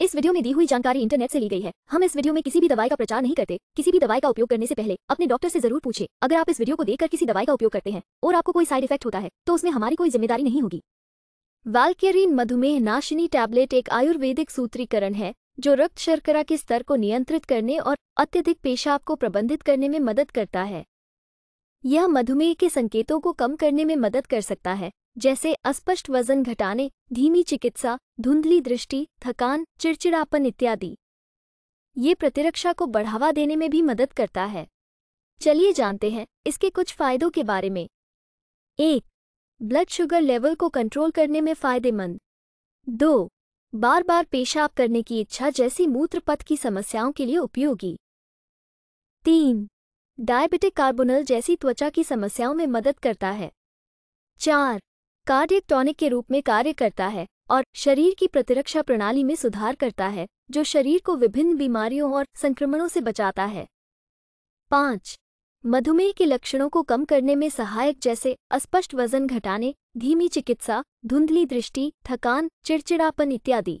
इस वीडियो में दी हुई जानकारी इंटरनेट से ली गई है हम इस वीडियो में किसी भी दवाई का प्रचार नहीं करते किसी भी दवाई का उपयोग करने से पहले अपने डॉक्टर से जरूर पूछे अगर आप इस वीडियो को देखकर किसी दवाई का उपयोग करते हैं और आपको कोई साइड इफेक्ट होता है तो उसमें हमारी कोई जिम्मेदारी नहीं होगी वाल्केरिन मधुमेह नाशिनी टैबलेट एक आयुर्वेदिक सूत्रीकरण है जो रक्त शर्करा के स्तर को नियंत्रित करने और अत्यधिक पेशाब को प्रबंधित करने में मदद करता है यह मधुमेह के संकेतों को कम करने में मदद कर सकता है जैसे अस्पष्ट वजन घटाने धीमी चिकित्सा धुंधली दृष्टि थकान चिड़चिड़ापन इत्यादि ये प्रतिरक्षा को बढ़ावा देने में भी मदद करता है चलिए जानते हैं इसके कुछ फायदों के बारे में एक ब्लड शुगर लेवल को कंट्रोल करने में फायदेमंद दो बार बार पेशाब करने की इच्छा जैसी मूत्रपथ की समस्याओं के लिए उपयोगी तीन डायबिटिक कार्बोनल जैसी त्वचा की समस्याओं में मदद करता है चार कार्डियक टॉनिक के रूप में कार्य करता है और शरीर की प्रतिरक्षा प्रणाली में सुधार करता है जो शरीर को विभिन्न बीमारियों और संक्रमणों से बचाता है पाँच मधुमेह के लक्षणों को कम करने में सहायक जैसे अस्पष्ट वजन घटाने धीमी चिकित्सा धुंधली दृष्टि थकान चिड़चिड़ापन इत्यादि